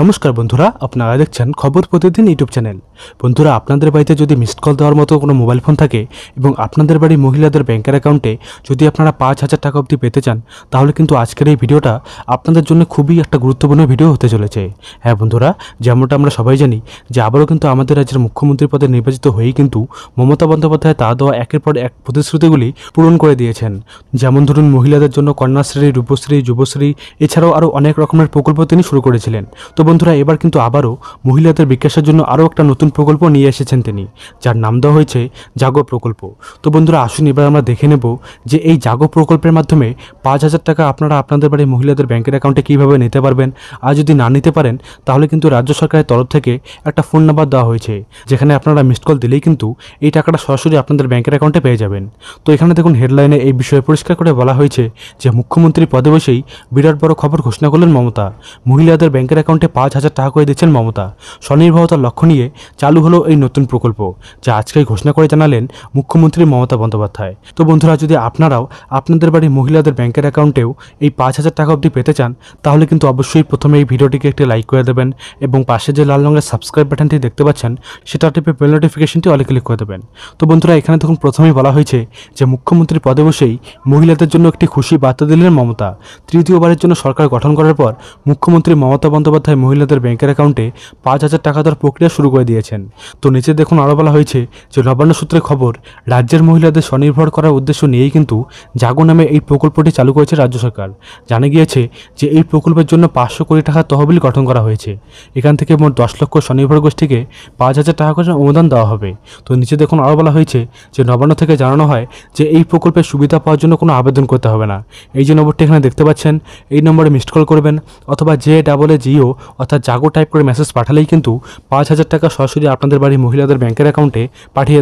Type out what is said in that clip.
নমস্কার বন্ধুরা আপনারা দেখছেন খবর প্রতিদিন ইউটিউব চ্যানেল বন্ধুরা আপনাদের বাড়িতে যদি মিসড কল দেওয়ার মতো কোনো মোবাইল ফোন থাকে এবং আপনাদের বাড়ি মহিলাদের ব্যাংকের অ্যাকাউন্টে যদি আপনারা পাঁচ হাজার টাকা অবধি পেতে চান তাহলে কিন্তু আজকের এই ভিডিওটা আপনাদের জন্য খুবই একটা গুরুত্বপূর্ণ ভিডিও হতে চলেছে হ্যাঁ বন্ধুরা যেমনটা আমরা সবাই জানি যে আবারও কিন্তু আমাদের রাজ্যের মুখ্যমন্ত্রী পদে নির্বাচিত হয়েই কিন্তু মমতা বন্দ্যোপাধ্যায় তা দেওয়া একের পর এক প্রতিশ্রুতিগুলি পূরণ করে দিয়েছেন যেমন ধরুন মহিলাদের জন্য কন্যাশ্রী রূপশ্রী যুবশ্রী এছাড়াও আরও অনেক রকমের প্রকল্প তিনি শুরু করেছিলেন তো বন্ধুরা এবার কিন্তু আবারও মহিলাদের বিকাশের জন্য আরও একটা নতুন প্রকল্প নিয়ে এসেছেন তিনি যার নাম দেওয়া হয়েছে জাগো প্রকল্প তো বন্ধুরা আসুন এবার আমরা দেখে নেব যে এই জাগো প্রকল্পের মাধ্যমে পাঁচ হাজার টাকা আপনারা আপনাদের বাড়ির মহিলাদের ব্যাংকের অ্যাকাউন্টে কীভাবে নিতে পারবেন আর যদি না নিতে পারেন তাহলে কিন্তু রাজ্য সরকারের তরফ থেকে একটা ফোন নাম্বার দেওয়া হয়েছে যেখানে আপনারা মিসড কল দিলেই কিন্তু এই টাকাটা সরাসরি আপনাদের ব্যাংকের অ্যাকাউন্টে পেয়ে যাবেন তো এখানে দেখুন হেডলাইনে এই বিষয়ে পরিষ্কার করে বলা হয়েছে যে মুখ্যমন্ত্রী পদে বসেই বিরাট বড় খবর ঘোষণা করলেন মমতা মহিলাদের ব্যাংকের অ্যাকাউন্টে পাঁচ হাজার টাকা করে দিচ্ছেন মমতা স্বনির্ভরতার লক্ষ্য নিয়ে চালু হলো এই নতুন প্রকল্প যা আজকেই ঘোষণা করে জানালেন মুখ্যমন্ত্রী মমতা বন্দ্যোপাধ্যায় তো বন্ধুরা যদি আপনারাও আপনাদের বাড়ির মহিলাদের ব্যাংকের অ্যাকাউন্টেও এই পাঁচ হাজার টাকা অবধি পেতে চান তাহলে কিন্তু অবশ্যই প্রথমে এই ভিডিওটিকে একটি লাইক করে দেবেন এবং পাশে যে লাল রঙের সাবস্ক্রাইব বাটনটি দেখতে পাচ্ছেন সেটা টিপে বেল নোটিফিকেশনটি অলে ক্লিক করে দেবেন তো বন্ধুরা এখানে তখন প্রথমেই বলা হয়েছে যে মুখ্যমন্ত্রী পদে বসেই মহিলাদের জন্য একটি খুশি বার্তা দিলেন মমতা তৃতীয়বারের জন্য সরকার গঠন করার পর মুখ্যমন্ত্রী মমতা বন্দ্যোপাধ্যায় মহিলাদের ব্যাংকের অ্যাকাউন্টে পাঁচ হাজার টাকা দেওয়ার প্রক্রিয়া শুরু করে দিয়েছেন তো নিচে দেখুন আরও বলা হয়েছে যে নবান্ন সূত্রে খবর রাজ্যের মহিলাদের স্বনির্ভর করার উদ্দেশ্য নিয়েই কিন্তু জাগো নামে এই প্রকল্পটি চালু করেছে রাজ্য সরকার জানা গিয়েছে যে এই প্রকল্পের জন্য পাঁচশো কোটি টাকা তহবিল গঠন করা হয়েছে এখান থেকে মোট দশ লক্ষ স্বনির্ভর গোষ্ঠীকে পাঁচ হাজার টাকা করে অনুদান দেওয়া হবে তো নিচে দেখুন আরও বলা হয়েছে যে নবান্ন থেকে জানানো হয় যে এই প্রকল্পের সুবিধা পাওয়ার জন্য কোনো আবেদন করতে হবে না এই যে নম্বরটি এখানে দেখতে পাচ্ছেন এই নম্বরে মিসড কল করবেন অথবা যে ডাবল এ জিও অর্থাৎ জাগো টাইপ করে মেসেজ পাঠালেই কিন্তু পাঁচ হাজার টাকা সরাসরি আপনাদের বাড়ির মহিলাদের ব্যাংকের অ্যাকাউন্টে পাঠিয়ে